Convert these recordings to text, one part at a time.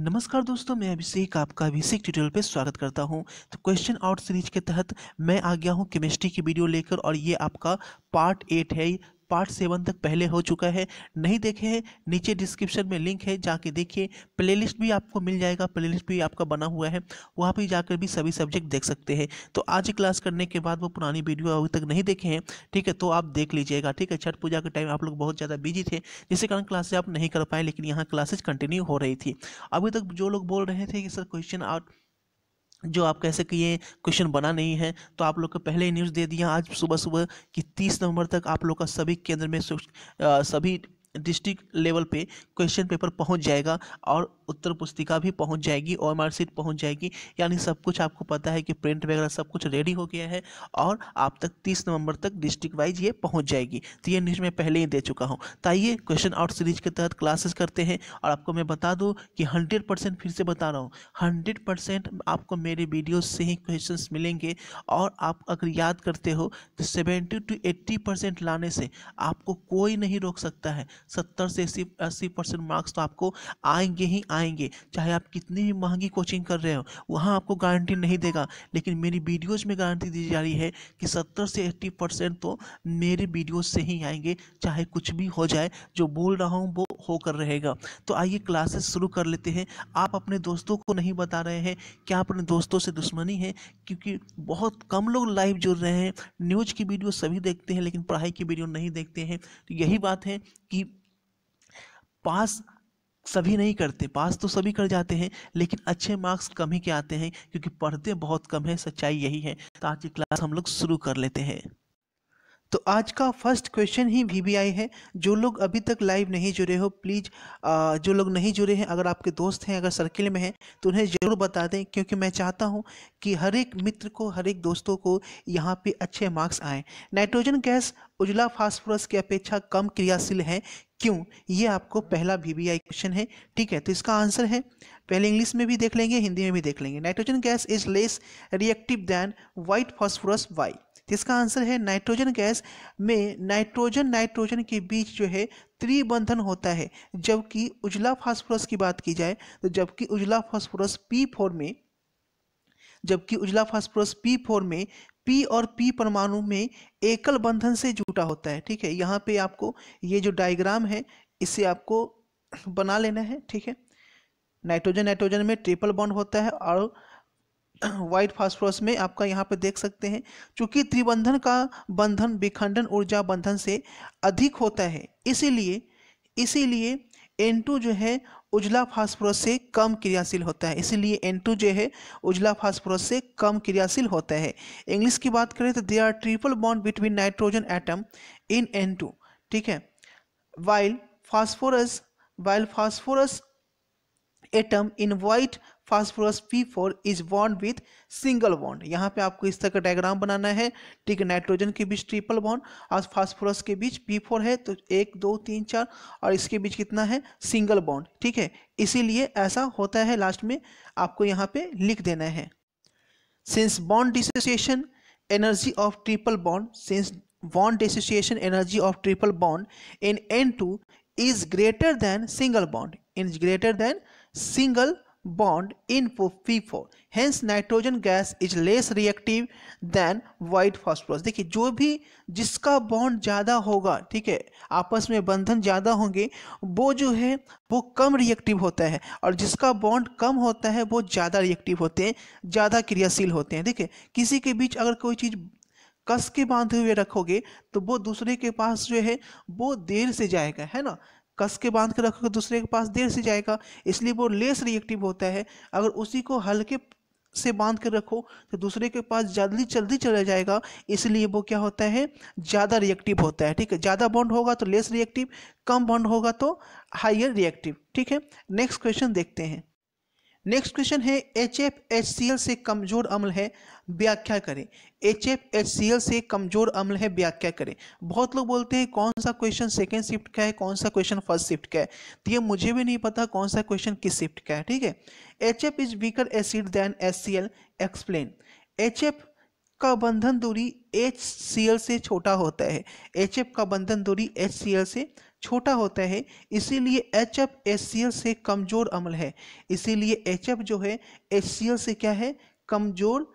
नमस्कार दोस्तों मैं अभिषेक आपका अभिषेक ट्यूटोरियल पे स्वागत करता हूँ तो क्वेश्चन आउट सीरीज के तहत मैं आ गया हूँ केमिस्ट्री की वीडियो लेकर और ये आपका पार्ट एट है पार्ट सेवन तक पहले हो चुका है नहीं देखे हैं नीचे डिस्क्रिप्शन में लिंक है जाके देखिए प्लेलिस्ट भी आपको मिल जाएगा प्लेलिस्ट भी आपका बना हुआ है वहाँ पर जाकर भी सभी सब्जेक्ट देख सकते हैं तो आज क्लास करने के बाद वो पुरानी वीडियो अभी तक नहीं देखे हैं ठीक है तो आप देख लीजिएगा ठीक है छठ पूजा के टाइम आप लोग बहुत ज़्यादा बिजी थे जिसके कारण क्लासेज आप नहीं कर पाए लेकिन यहाँ क्लासेज कंटिन्यू हो रही थी अभी तक जो लोग बोल रहे थे कि सर क्वेश्चन आउट जो आप कह सके ये क्वेश्चन बना नहीं है तो आप लोग को पहले ही न्यूज़ दे दिया आज सुबह सुबह कि 30 नवंबर तक आप लोग का सभी केंद्र में आ, सभी डिस्ट्रिक्ट लेवल पे क्वेश्चन पेपर पहुंच जाएगा और उत्तर पुस्तिका भी पहुंच जाएगी ओ मार्कशीट पहुंच जाएगी यानी सब कुछ आपको पता है कि प्रिंट वगैरह सब कुछ रेडी हो गया है और आप तक तीस नवंबर तक डिस्ट्रिक्ट वाइज ये पहुंच जाएगी तो ये न्यूज़ मैं पहले ही दे चुका हूँ तो आइए क्वेश्चन आउट सीरीज के तहत क्लासेस करते हैं और आपको मैं बता दूँ कि हंड्रेड परसेंट फिर से बता रहा हूँ हंड्रेड परसेंट आपको मेरे वीडियो से ही क्वेश्चन मिलेंगे और आप अगर याद करते हो तो सेवेंटी टू एट्टी परसेंट लाने से आपको कोई नहीं रोक सकता है सत्तर से अस्सी अस्सी परसेंट मार्क्स तो आपको आएंगे ही आएंगे चाहे आप कितनी भी महंगी कोचिंग कर रहे हो वहाँ आपको गारंटी नहीं देगा लेकिन मेरी वीडियोज़ में गारंटी दी जा रही है कि सत्तर से एट्टी परसेंट तो मेरे वीडियोज़ से ही आएंगे चाहे कुछ भी हो जाए जो बोल रहा हूँ वो होकर रहेगा तो आइए क्लासेस शुरू कर लेते हैं आप अपने दोस्तों को नहीं बता रहे हैं क्या अपने दोस्तों से दुश्मनी है क्योंकि बहुत कम लोग लाइव जुड़ रहे हैं न्यूज़ की वीडियो सभी देखते हैं लेकिन पढ़ाई की वीडियो नहीं देखते हैं तो यही बात है कि पास सभी नहीं करते पास तो सभी कर जाते हैं लेकिन अच्छे मार्क्स कम ही के आते हैं क्योंकि पढ़ते बहुत कम है सच्चाई यही है तो आज की क्लास हम लोग शुरू कर लेते हैं तो आज का फर्स्ट क्वेश्चन ही वी वी आई है जो लोग अभी तक लाइव नहीं जुड़े हो प्लीज़ जो लोग नहीं जुड़े हैं अगर आपके दोस्त हैं अगर सर्किल में हैं तो उन्हें ज़रूर बता दें क्योंकि मैं चाहता हूं कि हर एक मित्र को हर एक दोस्तों को यहां पे अच्छे मार्क्स आए नाइट्रोजन गैस उजला फास्फोरस की अपेक्षा कम क्रियाशील है क्यों ये आपको पहला बीबीआई क्वेश्चन है ठीक है तो इसका आंसर है पहले इंग्लिश में भी देख लेंगे हिंदी में भी देख लेंगे nitrogen gas is less reactive than white phosphorus why इसका आंसर है नाइट्रोजन गैस में नाइट्रोजन नाइट्रोजन के बीच जो है त्रिबंधन होता है जबकि उजला फास्फोरस की बात की जाए तो जबकि उजला फास्फोरस पी फोर में जबकि उजला फास्फोरस पी फोर में पी और पी परमाणु में एकल बंधन से जुटा होता है ठीक है यहाँ पे आपको ये जो डायग्राम है इसे आपको बना लेना है ठीक है नाइट्रोजन नाइट्रोजन में ट्रिपल बॉन्ड होता है और वाइट फास्फोरस में आपका यहाँ पे देख सकते हैं चूंकि त्रिबंधन का बंधन विखंडन ऊर्जा बंधन से अधिक होता है इसीलिए इसीलिए एन जो है उजला फास्फोरस से कम क्रियाशील होता है इसीलिए एन टू जो है उजला फास्फोरस से कम क्रियाशील होता है इंग्लिश की बात करें तो they are triple bond between nitrogen atom in N two ठीक है while phosphorus while phosphorus atom in white phosphorus P4 is bond with single bond यहाँ पे आपको इस तरह का डायग्राम बनाना है ठीक है नाइट्रोजन के बीच ट्रिपल बॉन्ड और फास्फोरस के बीच P4 है तो एक दो तीन चार और इसके बीच कितना है सिंगल बॉन्ड ठीक है इसीलिए ऐसा होता है लास्ट में आपको यहाँ पे लिख देना है since bond dissociation energy of triple bond since bond dissociation energy of triple bond in N two is greater than single bond is greater than single bond in P4 hence nitrogen gas is less reactive than white phosphorus देखिए जो भी जिसका bond ज़्यादा होगा ठीक है आपस में बंधन ज़्यादा होंगे वो जो है वो कम रिएक्टिव होता है और जिसका बॉन्ड कम होता है वो ज़्यादा रिएक्टिव होते हैं ज़्यादा क्रियाशील होते हैं देखिए किसी के बीच अगर कोई चीज़ कस के बांधे हुए रखोगे तो वो दूसरे के पास जो है वो देर से जाएगा है ना कस के बांध के रखोगे दूसरे के पास देर से जाएगा इसलिए वो लेस रिएक्टिव होता है अगर उसी को हल्के से बांध कर रखो तो दूसरे के पास जल्दी जल्दी चला जाएगा इसलिए वो क्या होता है ज़्यादा रिएक्टिव होता है ठीक है ज़्यादा बॉन्ड होगा तो लेस रिएक्टिव कम बॉन्ड होगा तो हाइयर रिएक्टिव ठीक है नेक्स्ट क्वेश्चन देखते हैं नेक्स्ट क्वेश्चन है H F H C L से कमजोर अम्ल है व्याख्या करें H F H C L से कमजोर अम्ल है व्याख्या करें बहुत लोग बोलते हैं कौन सा क्वेश्चन सेकेंड शिफ्ट का है कौन सा क्वेश्चन फर्स्ट शिफ्ट का है तो ये मुझे भी नहीं पता कौन सा क्वेश्चन किस शिफ्ट का है ठीक है H F is weaker acid than H C L explain H F का बंधन दूरी एच सी एल से छोटा होता है एच एफ का बंधन दूरी एच सी एल से छोटा होता है इसीलिए H F S C L से कमज़ोर अम्ल है इसीलिए एच एफ जो है एच सी एल से क्या है कमज़ोर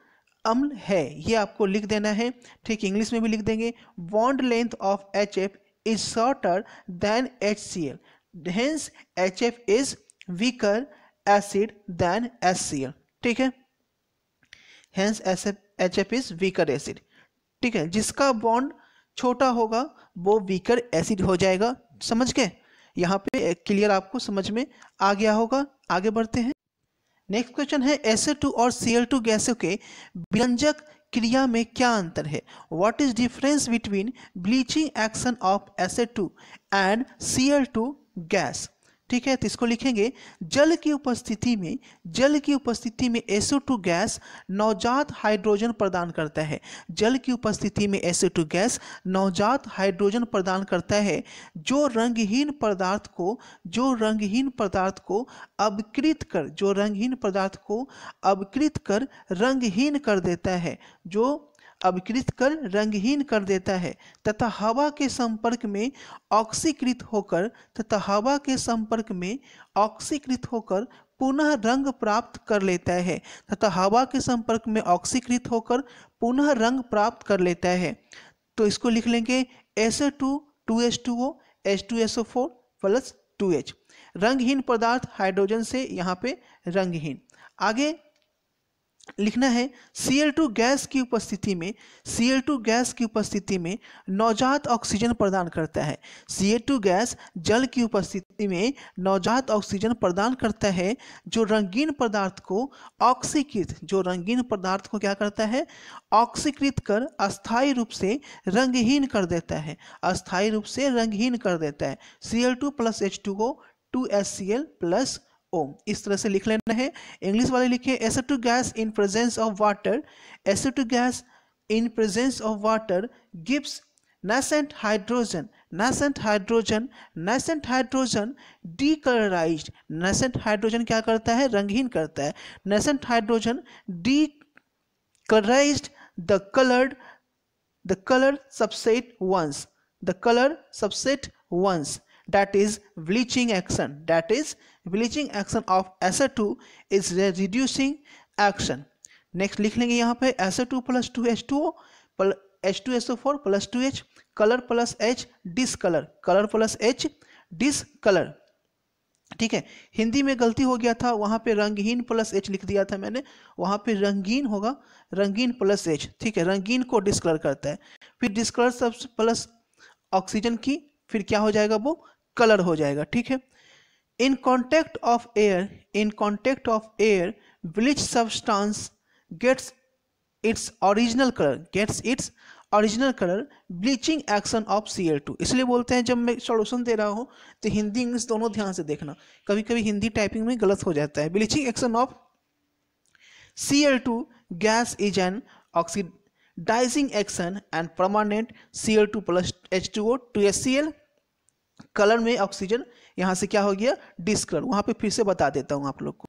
अम्ल है ये आपको लिख देना है ठीक इंग्लिश में भी लिख देंगे bond length of H F is shorter than H C L hence H F is weaker acid than H C L ठीक है hence S F H F is weaker acid ठीक है जिसका बॉन्ड छोटा होगा वो वीकर एसिड हो जाएगा समझ के यहाँ पे क्लियर आपको समझ में आ गया होगा आगे बढ़ते हैं नेक्स्ट क्वेश्चन है एस और सी गैसों के व्यंजक क्रिया में क्या अंतर है what is difference between bleaching action of S and C gas ठीक है तो इसको लिखेंगे जल की उपस्थिति में जल की उपस्थिति में टू गैस नवजात हाइड्रोजन प्रदान करता है जल की उपस्थिति में टू गैस नवजात हाइड्रोजन प्रदान करता है जो रंगहीन पदार्थ को जो रंगहीन पदार्थ को अवकृत कर जो रंगहीन पदार्थ को अवकृत कर रंगहीन कर देता है जो अभिकृत कर रंगहीन कर देता है तथा हवा के संपर्क में ऑक्सीकृत होकर तथा हवा के संपर्क में ऑक्सीकृत होकर पुनः रंग प्राप्त कर लेता है तथा हवा के संपर्क में ऑक्सीकृत होकर पुनः रंग प्राप्त कर लेता है तो इसको लिख लेंगे S two two H two O H two S O four plus two H रंगहीन पदार्थ हाइड्रोजन से यहाँ पे रंगहीन आगे लिखना है Cl2 गैस की उपस्थिति में Cl2 गैस की उपस्थिति में नवजात ऑक्सीजन प्रदान करता है Cl2 गैस जल की उपस्थिति में नवजात ऑक्सीजन प्रदान करता है जो रंगीन पदार्थ को ऑक्सीकृत जो रंगीन पदार्थ को क्या करता है ऑक्सीकृत कर अस्थायी रूप से रंगहीन कर देता है अस्थायी रूप से रंगहीन कर देता है Cl2 प्लस एच को two S C L plus O इस तरह से लिख लेना है इंग्लिश वाले लिखे S gas in presence of water S gas in presence of water gives nascent hydrogen nascent hydrogen nascent hydrogen decolourise nascent hydrogen क्या करता है रंगहीन करता है nascent hydrogen decolourise the coloured the colour substances the colour substances that is bleaching action that is bleaching action of SO2 is reducing action next likh lenge yahan pe SO2 plus two plus plus H two O H two S O four plus two H colour ठीक है हिंदी में गलती हो गया था वहां पे रंगहीन प्लस एच लिख दिया था मैंने वहां पे रंगीन होगा रंगीन प्लस एच ठीक है रंगीन को डिस्कलर करता है फिर डिस्कलर सब प्लस ऑक्सीजन की फिर क्या हो जाएगा वो कलर हो जाएगा ठीक है in contact of air in contact of air bleach substance gets its original colour gets its original colour bleaching action of C L two इसलिए बोलते हैं जब मैं सोल्यूशन दे रहा हूँ तो हिंदी इंग्लिश दोनों ध्यान से देखना कभी कभी हिंदी टाइपिंग में गलत हो जाता है bleaching action of C L two gas is an oxidising action and permanent C L two plus H two O two S C L colour में ऑक्सीजन यहाँ से क्या हो गया डिसकलर वहाँ पे फिर से बता देता हूँ आप लोग को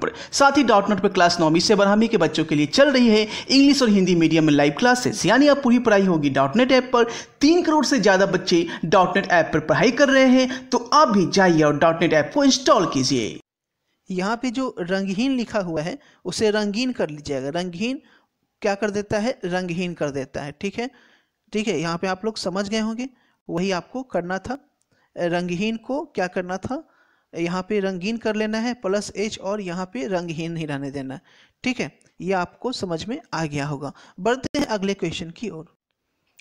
पर साथ ही डॉट नोट पर क्लास नौवीं से बारहवीं के बच्चों के लिए चल रही है इंग्लिश और हिंदी मीडियम में लाइव क्लासेस यानी आप पूरी पढ़ाई होगी डॉट नेट ऐप पर तीन करोड़ से ज़्यादा बच्चे डॉट नेट ऐप पर पढ़ाई कर रहे हैं तो आप भी जाइए और डॉट नेट ऐप को इंस्टॉल कीजिए यहाँ पे जो रंगहीन लिखा हुआ है उसे रंगीन कर लीजिएगा रंगहीन क्या कर देता है रंगहीन कर देता है ठीक है ठीक है यहाँ पे आप लोग समझ गए होंगे वही आपको करना था रंगहीन को क्या करना था यहाँ पे रंगीन कर लेना है प्लस एच और यहाँ पे रंगहीन ही रहने देना है ठीक है ये आपको समझ में आ गया होगा बढ़ते हैं अगले क्वेश्चन की ओर और।,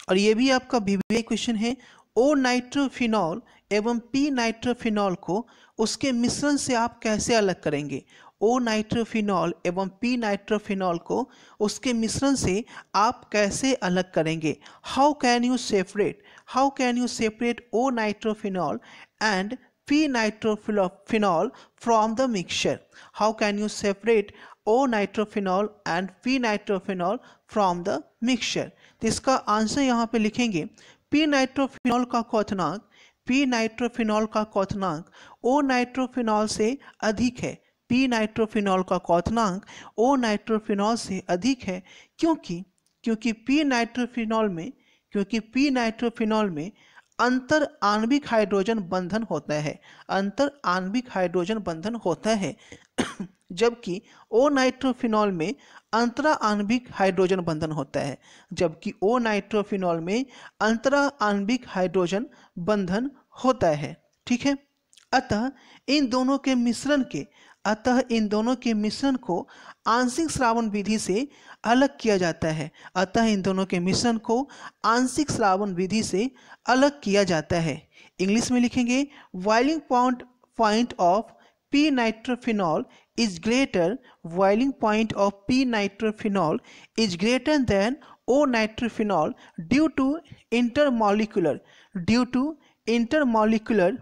और ये भी आपका बीबीआई क्वेश्चन है ओ नाइट्रोफिनॉल एवं पी नाइट्रोफिनॉल को उसके मिश्रण से आप कैसे अलग करेंगे ओ नाइट्रोफिनॉल एवं पी नाइट्रोफिनॉल को उसके मिश्रण से आप कैसे अलग करेंगे how can you separate how can you separate O nitrophenol and phenol from the mixture. How can you separate O nitrophenol and p nitrophenol from the mixture? तो इसका आंसर यहाँ पे लिखेंगे पी नाइट्रोफिनॉल का क्वनाक पी नाइट्रोफिनॉल का क्वनाक ओ nitrophenol से अधिक है पी नाइट्रोफिनॉल का क्वथनांक ओ नाइट्रोफिनॉल से अधिक है क्योंकि क्योंकि पी नाइट्रोफिनॉल में क्योंकि पी नाइट्रोफिनॉल में अंतर आणविक हाइड्रोजन बंधन होता है अंतर आणविक हाइड्रोजन बंधन होता है जबकि ओ नाइट्रोफिनॉल में अंतरा आणविक हाइड्रोजन बंधन होता है जबकि ओ नाइट्रोफिनॉल में अंतरा आणविक हाइड्रोजन बंधन होता है ठीक है अतः इन दोनों के मिश्रण के अतः इन दोनों के मिश्रण को आंशिक श्रावण विधि से अलग किया जाता है अतः इन दोनों के मिश्रण को आंशिक श्रावण विधि से अलग किया जाता है इंग्लिश में लिखेंगे boiling point point of P nitrophenol is greater boiling point of P nitrophenol is greater than O nitrophenol due to intermolecular due to intermolecular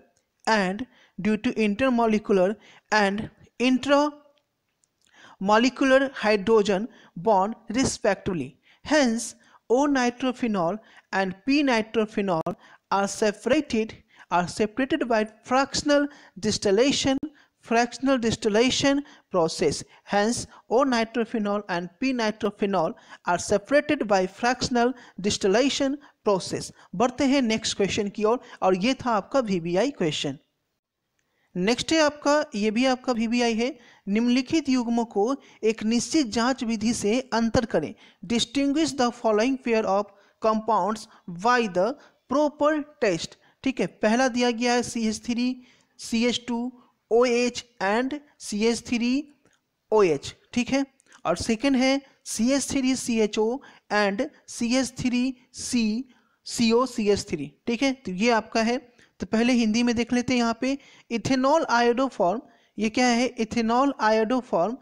and due to intermolecular and intramolecular hydrogen bond respectively. Hence, O nitrophenol and P nitrophenol are separated are separated by fractional distillation fractional distillation process. Hence, O nitrophenol and P nitrophenol are separated by fractional distillation process. बढ़ते हैं next question की ओर और, ये था आपका next है आपका ये भी आपका आई है निम्नलिखित युग्मों को एक निश्चित जांच विधि से अंतर करें distinguish the following pair of compounds by the proper test ठीक है पहला दिया गया है C H three C H two O H and C H three O H ठीक है और सेकेंड है C H three C H O and C H three C C O C H three ठीक है तो ये आपका है तो पहले हिंदी में देख लेते हैं यहाँ पे इथेनॉल आयोडोफॉर्म ये क्या है इथेनॉल आयोडोफॉर्म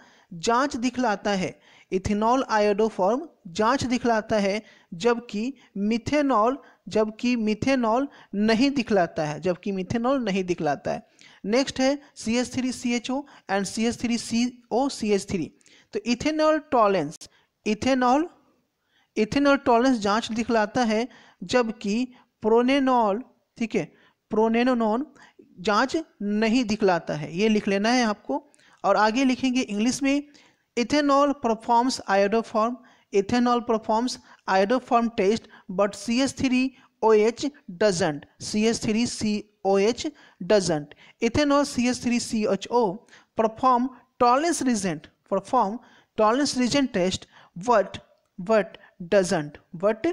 जांच दिखलाता है इथेनॉल आयोडोफॉर्म जांच दिखलाता है जबकि मिथेनॉल जबकि मिथेनॉल नहीं दिखलाता है जबकि मिथेनॉल नहीं दिखलाता है नेक्स्ट है C S three C H O and C S three C O C H three तो ethanol Tollens ethanol ethanol Tollens जांच दिखलाता है जबकि प्रोनेनॉल ठीक है प्रोनेनोनोन जांच नहीं दिखलाता है ये लिख लेना है आपको और आगे लिखेंगे इंग्लिश में ethanol performs iodoform ethanol performs iodoform test but C S three O H doesn't C S three C O H doesn't ethanol C S three C H O perform Tollens reagent perform Tollens reagent test what what doesn't what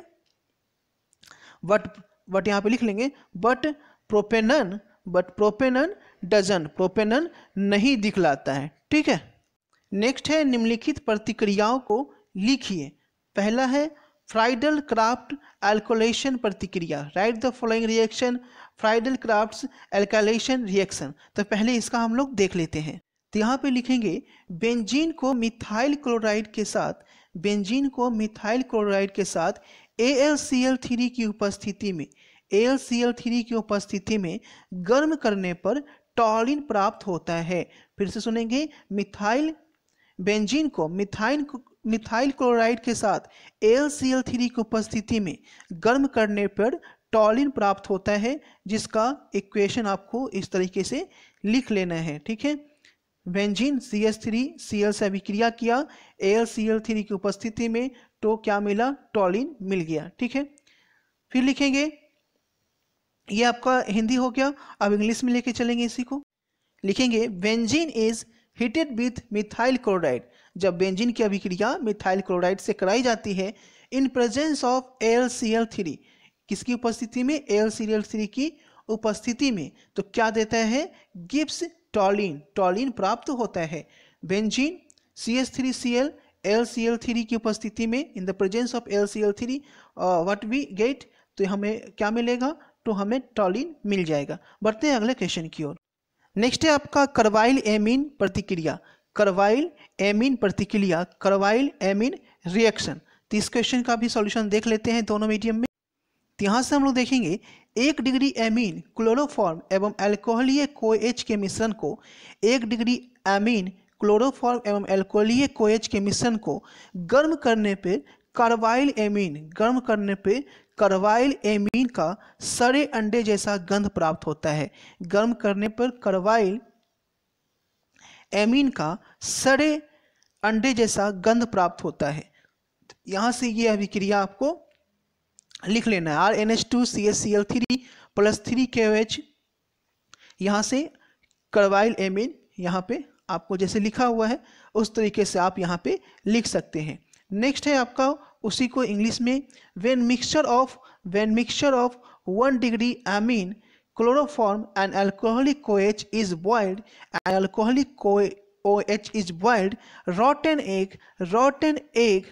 what what यहाँ पे लिख लेंगे but propanone but propanone doesn't propanone नहीं दिखलाता है ठीक है next है निम्नलिखित प्रतिक्रियाओं को लिखिए पहला है फ्राइडल क्राफ्ट एल्कोलेशन प्रतिक्रिया write the following reaction Friedel Crafts alkylation reaction तो पहले इसका हम लोग देख लेते हैं तो यहाँ पे लिखेंगे बेंजीन को मिथाइल क्लोराइड के साथ बेंजीन को मिथाइल क्लोराइड के साथ A L C L three की उपस्थिति में एल की उपस्थिति में गर्म करने पर टॉलिन प्राप्त होता है फिर से सुनेंगे मिथाइल बेंजीन को मिथाइल मिथाइल क्लोराइड के साथ एल की उपस्थिति में गर्म करने पर टॉलिन प्राप्त होता है जिसका इक्वेशन आपको इस तरीके से लिख लेना है ठीक है benzene C S three C L से अभिक्रिया किया एल सी एल थ्री की उपस्थिति में तो क्या मिला टॉलिन मिल गया ठीक है फिर लिखेंगे ये आपका हिंदी हो गया अब इंग्लिश में लेके चलेंगे इसी को लिखेंगे benzene is heated with methyl chloride जब बेंजीन की अभिक्रिया मिथाइल क्लोराइड से कराई जाती है in presence of L C L three किसकी उपस्थिति में एल सी एल थ्री की उपस्थिति में तो क्या देता है गिप्स टॉलिन टॉलिन प्राप्त होता है benzene C S three C L L C L three की उपस्थिति में in the presence of L C L three what we get तो हमें क्या मिलेगा तो हमें टॉलिन मिल जाएगा बढ़ते हैं अगले क्वेश्चन की ओर नेक्स्ट है आपका करवाइल एमिन प्रतिक्रिया करवाइल एमिन प्रतिक्रिया करवाइल एमिन रिएक्शन तो इस क्वेश्चन का भी सॉल्यूशन देख लेते हैं दोनों मीडियम में तो यहाँ से हम लोग देखेंगे एक डिग्री एमीन क्लोरोफॉर्म एवं एल्कोहलीय कोएच के मिश्रण को एक डिग्री एमीन क्लोरोफॉर्म एवं एल्कोहलीय कोएच के मिश्रण को गर्म करने पर कार्बाइल एमीन गर्म करने पे करवाइल एमीन का सड़े अंडे जैसा गंध प्राप्त होता है गर्म करने पर करवाइल एमीन का सड़े अंडे जैसा गंध प्राप्त होता है यहाँ से ये अभिक्रिया आपको लिख लेना है R N H two C S C L three plus three K H यहाँ से करवाइल एमीन यहाँ पे आपको जैसे लिखा हुआ है उस तरीके से आप यहाँ पे लिख सकते हैं नेक्स्ट है आपका उसी को इंग्लिश में when mixture of when mixture of one degree amine chloroform and alcoholic KOH is boiled and alcoholic H is boiled rotten egg rotten egg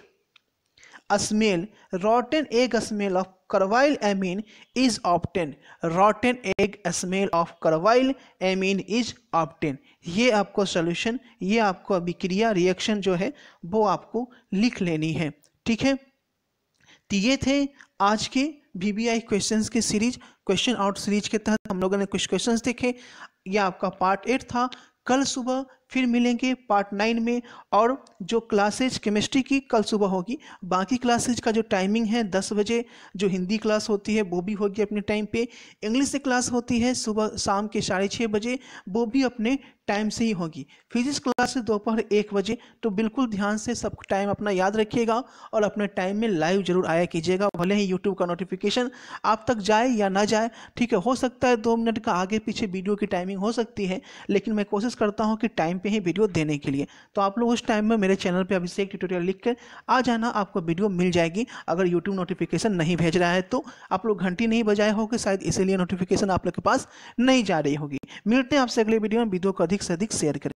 smell rotten egg smell of carbyl amine is obtained rotten egg smell of carbylamine is obtained ये आपको solution ये आपको अभिक्रिया reaction जो है वो आपको लिख लेनी है ठीक है तो ये थे आज के बी बी आई क्वेश्चन के सीरीज क्वेश्चन आउट सीरीज के तहत हम लोगों ने कुछ क्वेश्चन देखे या आपका पार्ट एट था कल सुबह फिर मिलेंगे पार्ट नाइन में और जो क्लासेज केमिस्ट्री की कल सुबह होगी बाकी क्लासेज का जो टाइमिंग है दस बजे जो हिंदी क्लास होती है वो भी होगी अपने टाइम पे इंग्लिश क्लास होती है सुबह शाम के साढ़े छः बजे वो भी अपने टाइम से ही होगी फिजिक्स क्लास दोपहर एक बजे तो बिल्कुल ध्यान से सब टाइम अपना याद रखिएगा और अपने टाइम में लाइव जरूर आया कीजिएगा भले ही यूट्यूब का नोटिफिकेशन आप तक जाए या ना जाए ठीक है हो सकता है दो मिनट का आगे पीछे वीडियो की टाइमिंग हो सकती है लेकिन मैं कोशिश करता हूँ कि टाइम पे ही वीडियो देने के लिए तो आप लोग उस टाइम में मेरे चैनल पे एक ट्यूटोरियल लिख कर आ जाना आपको वीडियो मिल जाएगी अगर यूट्यूब नोटिफिकेशन नहीं भेज रहा है तो आप लोग घंटी नहीं बजाए होगी शायद इसीलिए नोटिफिकेशन आप लोग के पास नहीं जा रही होगी मिलते हैं आपसे अगले वीडियो में वीडियो को अधिक से अधिक शेयर करें